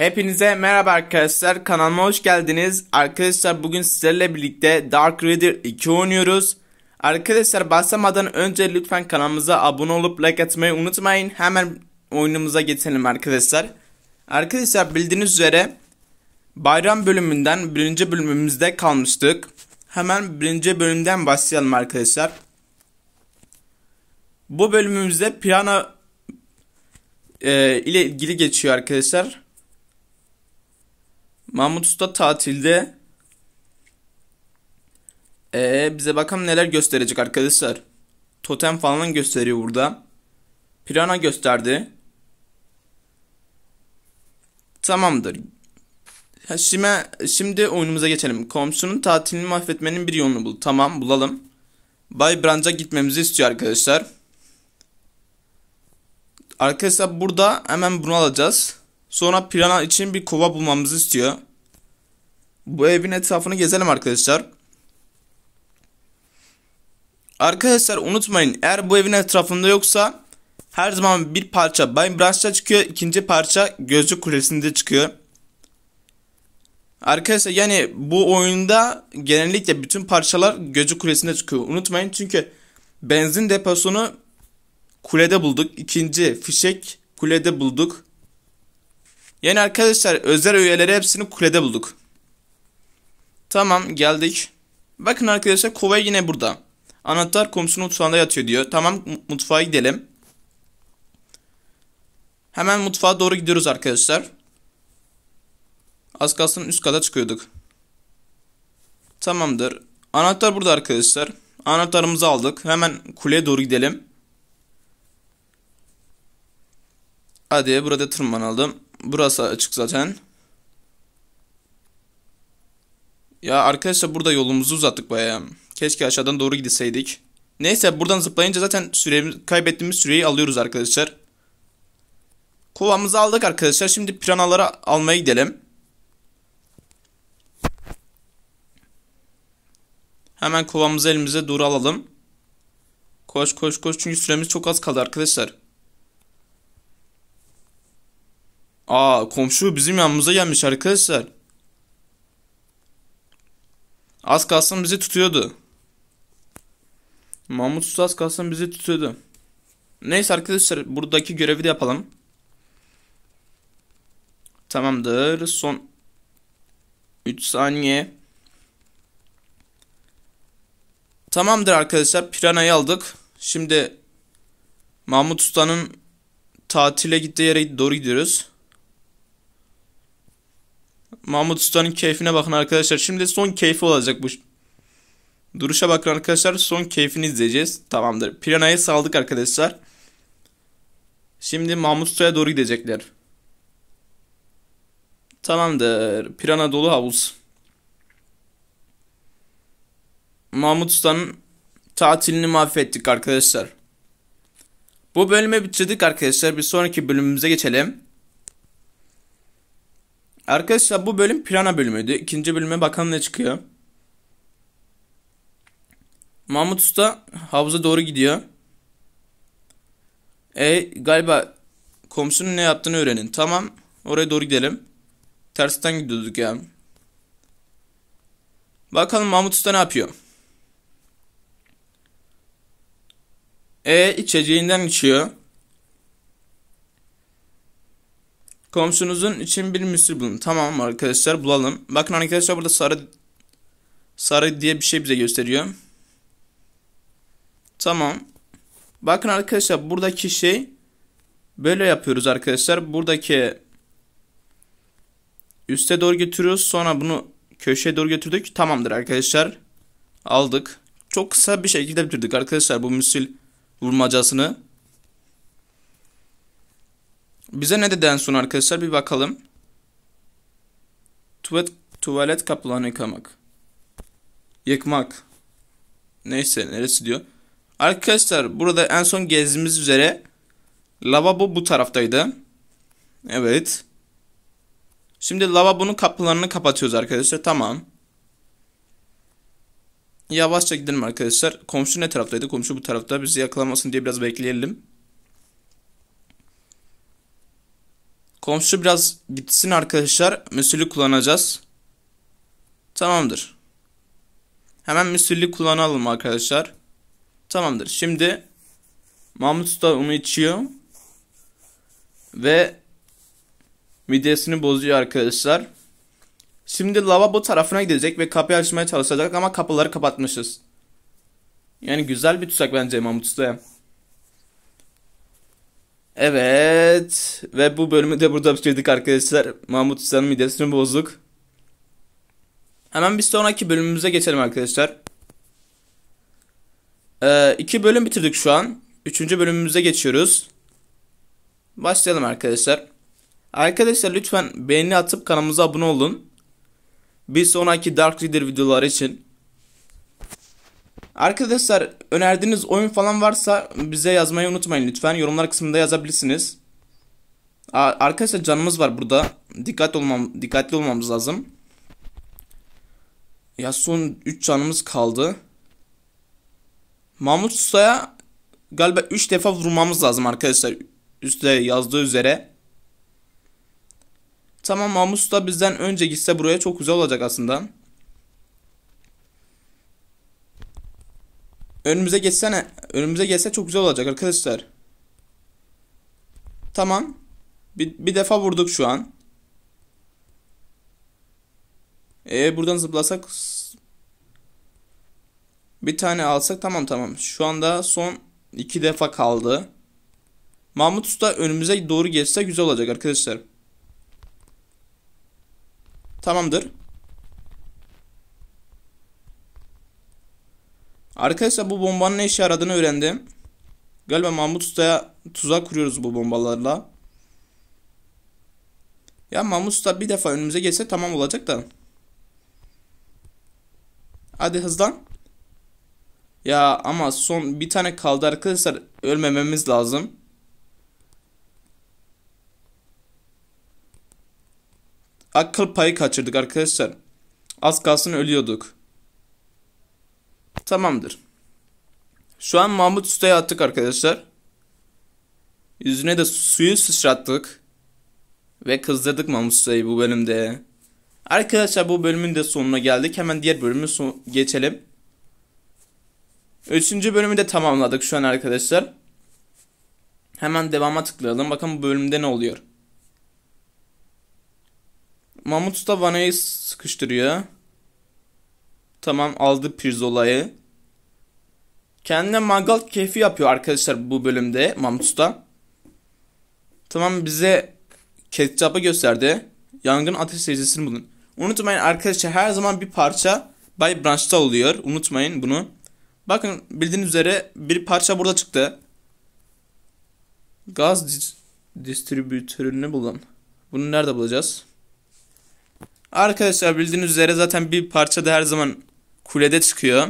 Hepinize merhaba arkadaşlar kanalıma hoş geldiniz. Arkadaşlar bugün sizlerle birlikte Dark Reader 2 oynuyoruz. Arkadaşlar başlamadan önce lütfen kanalımıza abone olup like atmayı unutmayın. Hemen oyunumuza geçelim arkadaşlar. Arkadaşlar bildiğiniz üzere bayram bölümünden birinci bölümümüzde kalmıştık. Hemen birinci bölümden başlayalım arkadaşlar. Bu bölümümüzde piyano e, ile ilgili geçiyor arkadaşlar. Mahmut Usta tatilde. Ee, bize bakalım neler gösterecek arkadaşlar. Totem falan gösteriyor burada. Pirana gösterdi. Tamamdır. Şimdi, şimdi oyunumuza geçelim. Komşunun tatilini mahvetmenin bir yolunu bul. Tamam bulalım. Bay Branca gitmemizi istiyor arkadaşlar. Arkadaşlar burada hemen bunu alacağız. Sonra pirana için bir kova bulmamızı istiyor. Bu evin etrafını gezelim arkadaşlar. Arkadaşlar unutmayın eğer bu evin etrafında yoksa her zaman bir parça Bain Branch'ta çıkıyor. ikinci parça Gözcü Kulesi'nde çıkıyor. Arkadaşlar yani bu oyunda genellikle bütün parçalar Gözcü Kulesi'nde çıkıyor. Unutmayın çünkü benzin deposunu kulede bulduk. ikinci fişek kulede bulduk. Yani arkadaşlar özel üyeleri hepsini kulede bulduk. Tamam geldik. Bakın arkadaşlar kova yine burada. Anahtar komşunun mutfağında yatıyor diyor. Tamam mutfağa gidelim. Hemen mutfağa doğru gidiyoruz arkadaşlar. Az kalsın üst kata çıkıyorduk. Tamamdır. Anahtar burada arkadaşlar. Anahtarımızı aldık. Hemen kuleye doğru gidelim. Hadi burada tırmanalım. Burası açık zaten. Ya arkadaşlar burada yolumuzu uzattık baya. Keşke aşağıdan doğru gideseydik. Neyse buradan zıplayınca zaten süremiz, kaybettiğimiz süreyi alıyoruz arkadaşlar. Kovamızı aldık arkadaşlar. Şimdi piranalara almaya gidelim. Hemen kovamızı elimize doğru alalım. Koş koş koş çünkü süremiz çok az kaldı arkadaşlar. Aa komşu bizim yanımıza gelmiş arkadaşlar. Az kalsın bizi tutuyordu. Mahmut Usta az kalsın bizi tutuyordu. Neyse arkadaşlar buradaki görevi de yapalım. Tamamdır. Son 3 saniye. Tamamdır arkadaşlar. Pirana'yı aldık. Şimdi Mahmut Usta'nın tatile gittiği yere doğru gidiyoruz. Mahmut Usta'nın keyfine bakın arkadaşlar. Şimdi son keyfi olacak bu. Duruşa bakın arkadaşlar. Son keyfini izleyeceğiz. Tamamdır. Piranayı saldık arkadaşlar. Şimdi Mahmut Usta'ya doğru gidecekler. Tamamdır. Pirana dolu havuz. Mahmut Usta'nın tatilini mahvettik arkadaşlar. Bu bölümü bitirdik arkadaşlar. Bir sonraki bölümümüze geçelim. Arkadaşlar bu bölüm plana bölümüydü. İkinci bölüme Bakan ne çıkıyor. Mahmut Usta havuza doğru gidiyor. E galiba komşunun ne yaptığını öğrenin. Tamam oraya doğru gidelim. Tersten gidiyorduk ya. Bakalım Mahmut Usta ne yapıyor. E içeceğinden içiyor. Komşunuzun için bir müsir bulun. Tamam arkadaşlar bulalım. Bakın arkadaşlar burada sarı sarı diye bir şey bize gösteriyor. Tamam. Bakın arkadaşlar buradaki şey böyle yapıyoruz arkadaşlar. Buradaki üste doğru götürüyoruz. Sonra bunu köşeye doğru götürdük. Tamamdır arkadaşlar. Aldık. Çok kısa bir şekilde bitirdik arkadaşlar bu müsil vurmacasını. Bize ne dedi en son arkadaşlar bir bakalım. Tuvalet, tuvalet kaplarını yıkamak. Yıkmak. Neyse neresi diyor. Arkadaşlar burada en son gezdiğimiz üzere lavabo bu taraftaydı. Evet. Şimdi lavabonun kapılarını kapatıyoruz arkadaşlar. Tamam. Yavaşça gidelim arkadaşlar. Komşu ne taraftaydı? Komşu bu tarafta. Bizi yakalamasın diye biraz bekleyelim. Komşu biraz gitsin arkadaşlar. Müsilli kullanacağız. Tamamdır. Hemen müsilli kullanalım arkadaşlar. Tamamdır. Şimdi Mahmut Usta onu içiyor. Ve midesini bozuyor arkadaşlar. Şimdi lavabo tarafına gidecek ve kapıyı açmaya çalışacak ama kapıları kapatmışız. Yani güzel bir tuzak bence Mahmut Usta'ya. Evet ve bu bölümü de burada bitirdik arkadaşlar. Mahmut Usta'nın midesini bozduk. Hemen bir sonraki bölümümüze geçelim arkadaşlar. Ee, iki bölüm bitirdik şu an. Üçüncü bölümümüze geçiyoruz. Başlayalım arkadaşlar. Arkadaşlar lütfen beğeni atıp kanalımıza abone olun. Bir sonraki Dark Reader videoları için Arkadaşlar önerdiğiniz oyun falan varsa bize yazmayı unutmayın lütfen. Yorumlar kısmında yazabilirsiniz. Arkadaşlar canımız var burada. Dikkat olmam, dikkatli olmamız lazım. Ya son 3 canımız kaldı. Mahmut Usta'ya galiba 3 defa vurmamız lazım arkadaşlar. Üstte yazdığı üzere. Tamam Mahmut Usta bizden önce gitse buraya çok güzel olacak aslında. Önümüze geçsene. Önümüze geçse çok güzel olacak arkadaşlar. Tamam. Bir, bir defa vurduk şu an. Ee buradan zıplasak bir tane alsak tamam tamam. Şu anda son iki defa kaldı. Mahmut Usta önümüze doğru geçse güzel olacak arkadaşlar. Tamamdır. Arkadaşlar bu bombanın ne işe yaradığını öğrendim. Galiba Mahmut Usta'ya tuzak kuruyoruz bu bombalarla. Ya Mahmut Usta bir defa önümüze geçse tamam olacak da. Hadi hızlan. Ya ama son bir tane kaldı arkadaşlar. Ölmememiz lazım. Akıl payı kaçırdık arkadaşlar. Az kalsın ölüyorduk. Tamamdır. Şu an Mahmut Usta'ya attık arkadaşlar. Yüzüne de suyu sıçrattık. Ve kızdırdık Mahmut Usta'yı bu bölümde. Arkadaşlar bu bölümün de sonuna geldik. Hemen diğer bölümü geçelim. Üçüncü bölümü de tamamladık şu an arkadaşlar. Hemen devama tıklayalım. Bakın bu bölümde ne oluyor. Mahmut Usta Vana'yı sıkıştırıyor. Tamam aldı Pirzola'yı. Kendine mangal keyfi yapıyor arkadaşlar bu bölümde Mahmut Usta. Tamam bize ketçapı gösterdi. Yangın ateş seyircisini bulun. Unutmayın arkadaşlar her zaman bir parça Bay Branch'ta oluyor. Unutmayın bunu. Bakın bildiğiniz üzere bir parça burada çıktı. Gaz dis distribütörünü bulun. Bunu nerede bulacağız? Arkadaşlar bildiğiniz üzere zaten bir parça da her zaman kulede çıkıyor.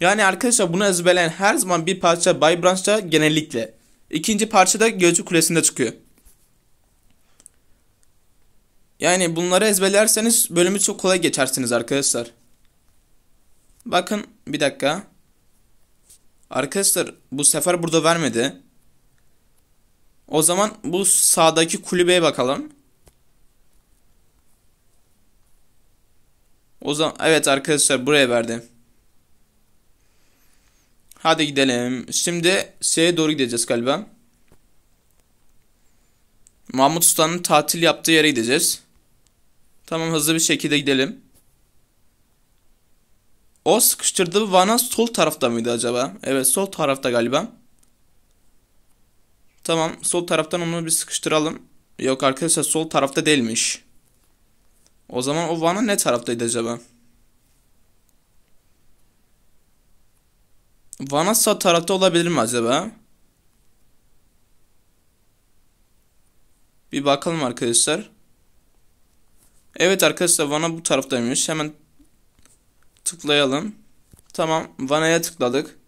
Yani arkadaşlar bunu ezberleyen her zaman bir parça Bay Branch'ta genellikle. İkinci parça da Gözcü Kulesi'nde çıkıyor. Yani bunları ezberlerseniz bölümü çok kolay geçersiniz arkadaşlar. Bakın bir dakika. Arkadaşlar bu sefer burada vermedi. O zaman bu sağdaki kulübeye bakalım. O zaman evet arkadaşlar buraya verdi. Hadi gidelim. Şimdi S'ye doğru gideceğiz galiba. Mahmut Usta'nın tatil yaptığı yere gideceğiz. Tamam hızlı bir şekilde gidelim. O sıkıştırdığı vana sol tarafta mıydı acaba? Evet sol tarafta galiba. Tamam sol taraftan onu bir sıkıştıralım. Yok arkadaşlar sol tarafta değilmiş. O zaman o vana ne taraftaydı acaba? Vanessa tarafta olabilir mi acaba? Bir bakalım arkadaşlar. Evet arkadaşlar Vana bu taraftaymış. Hemen tıklayalım. Tamam Vana'ya tıkladık.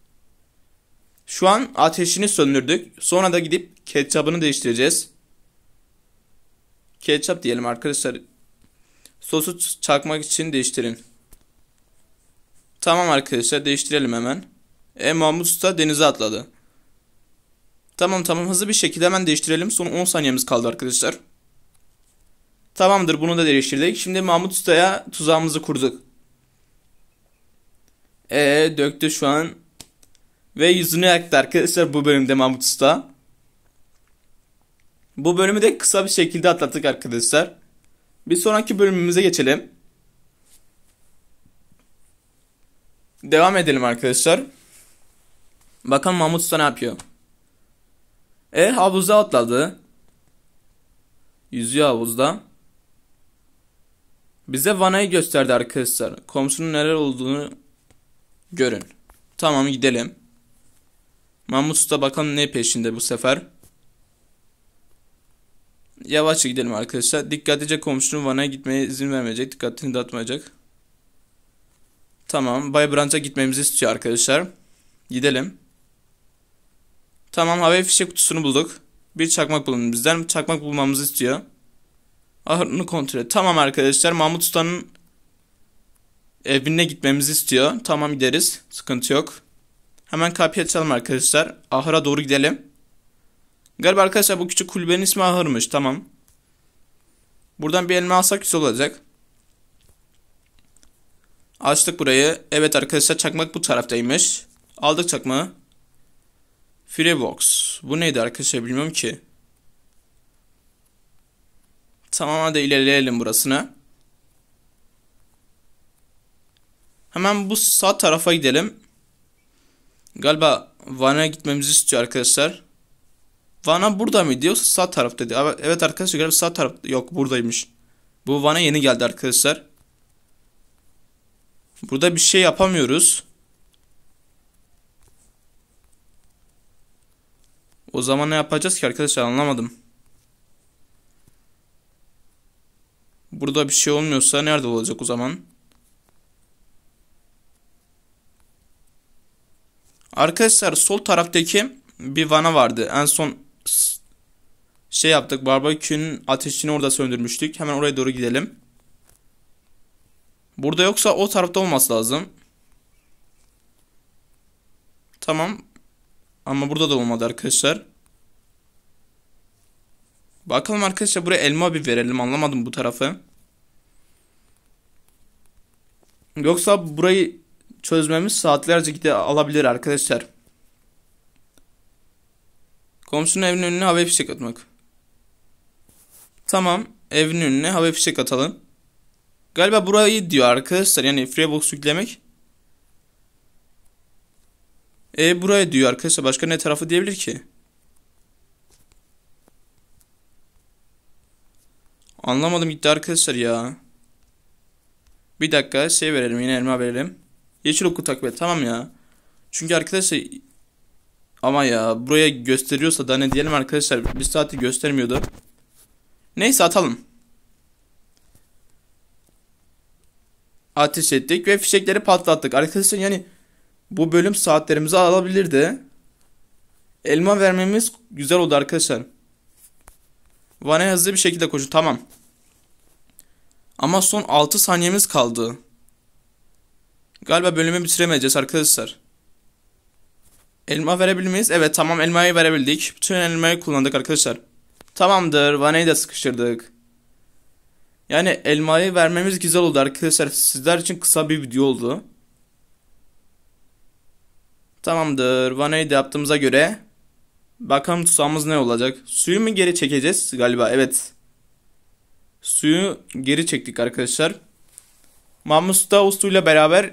Şu an ateşini söndürdük. Sonra da gidip ketçabını değiştireceğiz. Ketçap diyelim arkadaşlar. Sosu çakmak için değiştirin. Tamam arkadaşlar değiştirelim hemen. E Mahmut Usta denize atladı. Tamam tamam hızlı bir şekilde hemen değiştirelim. Son 10 saniyemiz kaldı arkadaşlar. Tamamdır bunu da değiştirdik. Şimdi Mahmut Usta'ya tuzağımızı kurduk. E döktü şu an. Ve yüzünü yaktı arkadaşlar bu bölümde Mahmut Usta. Bu bölümü de kısa bir şekilde atlattık arkadaşlar. Bir sonraki bölümümüze geçelim. Devam edelim arkadaşlar. Bakalım Mahmut Usta ne yapıyor? E havuza atladı. Yüzüyor havuzda. Bize vanayı gösterdi arkadaşlar. Komşunun neler olduğunu görün. Tamam gidelim. Mahmut Usta bakalım ne peşinde bu sefer. Yavaşça gidelim arkadaşlar. Dikkatlice komşunun vanaya gitmeye izin vermeyecek. Dikkatini dağıtmayacak. Tamam. Bay Branca gitmemizi istiyor arkadaşlar. Gidelim. Tamam hava fişe kutusunu bulduk. Bir çakmak bulun bizden. Çakmak bulmamızı istiyor. Ahırını kontrol et. Tamam arkadaşlar Mahmut Usta'nın evine gitmemizi istiyor. Tamam gideriz. Sıkıntı yok. Hemen kapıyı açalım arkadaşlar. Ahıra doğru gidelim. Galiba arkadaşlar bu küçük kulübenin ismi ahırmış. Tamam. Buradan bir elma alsak güzel olacak. Açtık burayı. Evet arkadaşlar çakmak bu taraftaymış. Aldık çakmağı. Freebox. Bu neydi arkadaşlar bilmiyorum ki. Tamam hadi ilerleyelim burasına. Hemen bu sağ tarafa gidelim. Galiba Van'a gitmemizi istiyor arkadaşlar. Van'a burada mı yoksa sağ taraf dedi. Evet arkadaşlar galiba sağ taraf yok buradaymış. Bu Van'a yeni geldi arkadaşlar. Burada bir şey yapamıyoruz. O zaman ne yapacağız ki arkadaşlar anlamadım. Burada bir şey olmuyorsa nerede olacak o zaman? Arkadaşlar sol taraftaki bir vana vardı. En son şey yaptık. Barbekünün ateşini orada söndürmüştük. Hemen oraya doğru gidelim. Burada yoksa o tarafta olması lazım. Tamam. Ama burada da olmadı arkadaşlar. Bakalım arkadaşlar buraya elma bir verelim. Anlamadım bu tarafı. Yoksa burayı çözmemiz saatlerce gide alabilir arkadaşlar. Komşunun evinin önüne hava fişek atmak. Tamam. evinin önüne hava fişek atalım. Galiba burayı diyor arkadaşlar. Yani Freebox yüklemek. E buraya diyor arkadaşlar. Başka ne tarafı diyebilir ki? Anlamadım gitti arkadaşlar ya. Bir dakika şey verelim yine elma verelim. Yeşil oku takip et tamam ya. Çünkü arkadaşlar ama ya buraya gösteriyorsa da ne diyelim arkadaşlar bir saati göstermiyordu. Neyse atalım. Ateş ettik ve fişekleri patlattık. Arkadaşlar yani bu bölüm saatlerimizi alabilirdi. Elma vermemiz güzel oldu arkadaşlar. Vane hızlı bir şekilde koşu. Tamam. Ama son 6 saniyemiz kaldı. Galiba bölümü bitiremeyeceğiz arkadaşlar. Elma verebilir miyiz? Evet tamam elmayı verebildik. Bütün elmayı kullandık arkadaşlar. Tamamdır. Vanayı da sıkıştırdık. Yani elmayı vermemiz güzel oldu arkadaşlar. Sizler için kısa bir video oldu. Tamamdır. Vanayı da yaptığımıza göre bakalım tuzağımız ne olacak? Suyu mu geri çekeceğiz? Galiba evet. Suyu geri çektik arkadaşlar. Mahmut da Uslu'yla beraber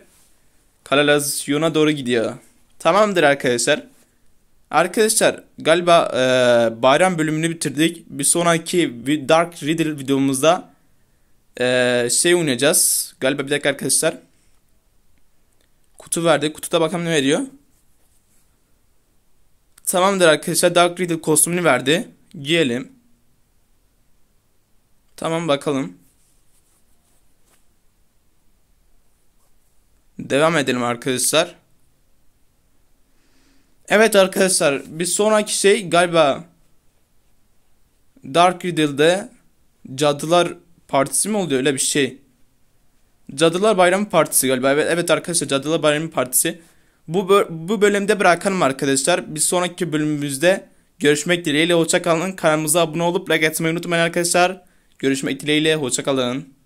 Kalalazyon'a doğru gidiyor. Tamamdır arkadaşlar. Arkadaşlar galiba e, bayram bölümünü bitirdik. Bir sonraki Dark Riddle videomuzda e, şey oynayacağız. Galiba bir dakika arkadaşlar. Kutu verdi. Kutuda bakalım ne veriyor. Tamamdır arkadaşlar Dark Riddle kostümünü verdi. Giyelim. Tamam bakalım. Devam edelim arkadaşlar. Evet arkadaşlar bir sonraki şey galiba Dark Riddle'de Cadılar Partisi mi oluyor öyle bir şey. Cadılar Bayramı Partisi galiba. Evet, evet arkadaşlar Cadılar Bayramı Partisi. Bu, bu bölümde bırakalım arkadaşlar. Bir sonraki bölümümüzde görüşmek dileğiyle. Hoşçakalın. Kanalımıza abone olup like atmayı unutmayın arkadaşlar. Görüşmek dileğiyle. Hoşçakalın.